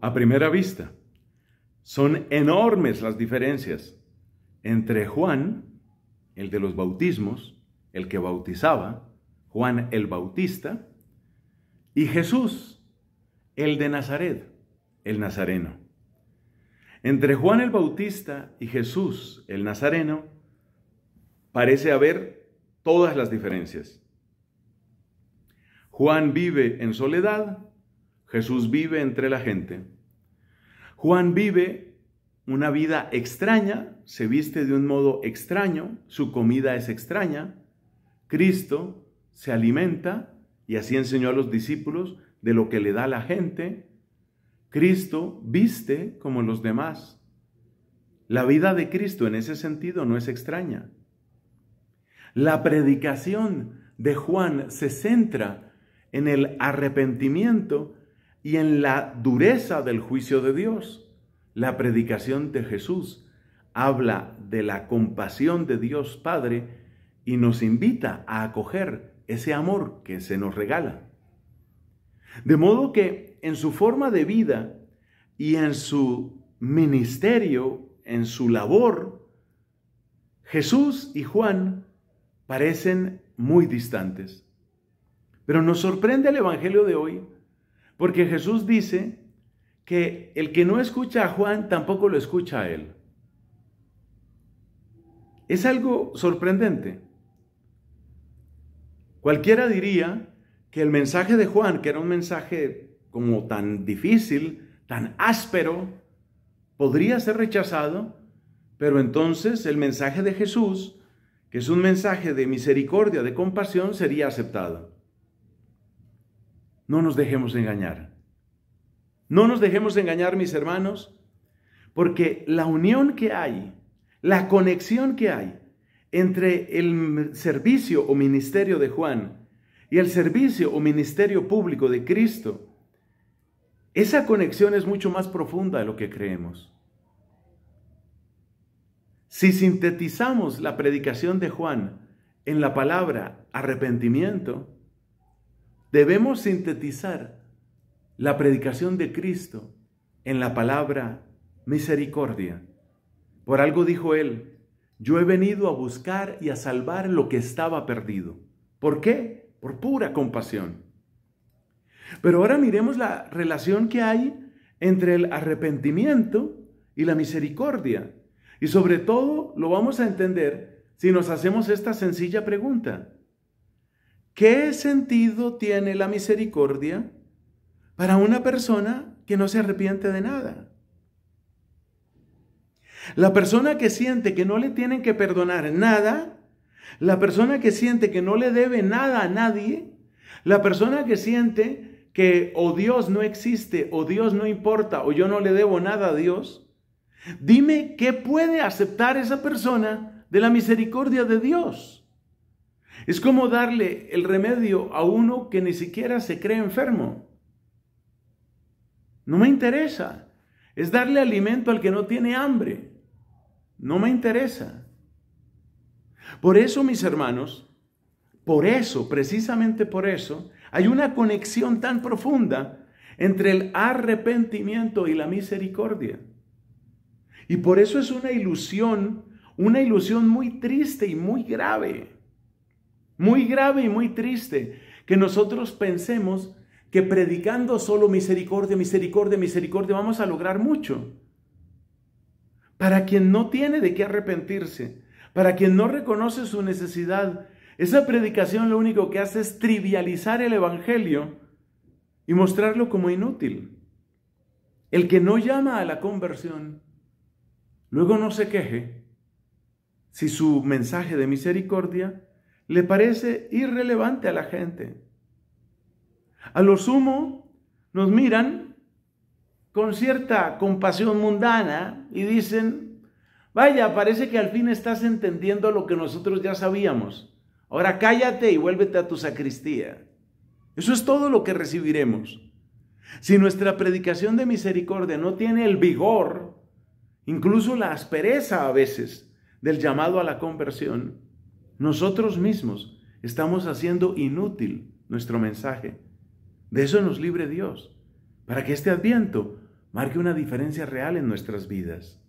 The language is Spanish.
a primera vista. Son enormes las diferencias entre Juan, el de los bautismos, el que bautizaba, Juan el Bautista, y Jesús, el de Nazaret, el Nazareno. Entre Juan el Bautista y Jesús el Nazareno parece haber todas las diferencias. Juan vive en soledad, Jesús vive entre la gente. Juan vive una vida extraña, se viste de un modo extraño, su comida es extraña. Cristo se alimenta y así enseñó a los discípulos de lo que le da la gente. Cristo viste como los demás. La vida de Cristo en ese sentido no es extraña. La predicación de Juan se centra en el arrepentimiento y en la dureza del juicio de Dios. La predicación de Jesús habla de la compasión de Dios Padre y nos invita a acoger ese amor que se nos regala. De modo que en su forma de vida y en su ministerio, en su labor, Jesús y Juan parecen muy distantes. Pero nos sorprende el Evangelio de hoy porque Jesús dice que el que no escucha a Juan tampoco lo escucha a él. Es algo sorprendente. Cualquiera diría que el mensaje de Juan, que era un mensaje como tan difícil, tan áspero, podría ser rechazado, pero entonces el mensaje de Jesús, que es un mensaje de misericordia, de compasión, sería aceptado. No nos dejemos engañar. No nos dejemos engañar, mis hermanos, porque la unión que hay, la conexión que hay entre el servicio o ministerio de Juan y el servicio o ministerio público de Cristo, esa conexión es mucho más profunda de lo que creemos. Si sintetizamos la predicación de Juan en la palabra arrepentimiento, Debemos sintetizar la predicación de Cristo en la palabra misericordia. Por algo dijo él, yo he venido a buscar y a salvar lo que estaba perdido. ¿Por qué? Por pura compasión. Pero ahora miremos la relación que hay entre el arrepentimiento y la misericordia. Y sobre todo lo vamos a entender si nos hacemos esta sencilla pregunta. ¿Qué sentido tiene la misericordia para una persona que no se arrepiente de nada? La persona que siente que no le tienen que perdonar nada, la persona que siente que no le debe nada a nadie, la persona que siente que o Dios no existe, o Dios no importa, o yo no le debo nada a Dios, dime qué puede aceptar esa persona de la misericordia de Dios. Es como darle el remedio a uno que ni siquiera se cree enfermo. No me interesa. Es darle alimento al que no tiene hambre. No me interesa. Por eso, mis hermanos, por eso, precisamente por eso, hay una conexión tan profunda entre el arrepentimiento y la misericordia. Y por eso es una ilusión, una ilusión muy triste y muy grave. Muy grave y muy triste que nosotros pensemos que predicando solo misericordia, misericordia, misericordia vamos a lograr mucho. Para quien no tiene de qué arrepentirse, para quien no reconoce su necesidad, esa predicación lo único que hace es trivializar el Evangelio y mostrarlo como inútil. El que no llama a la conversión, luego no se queje si su mensaje de misericordia le parece irrelevante a la gente. A lo sumo, nos miran con cierta compasión mundana y dicen, vaya, parece que al fin estás entendiendo lo que nosotros ya sabíamos. Ahora cállate y vuélvete a tu sacristía. Eso es todo lo que recibiremos. Si nuestra predicación de misericordia no tiene el vigor, incluso la aspereza a veces del llamado a la conversión, nosotros mismos estamos haciendo inútil nuestro mensaje. De eso nos libre Dios, para que este adviento marque una diferencia real en nuestras vidas.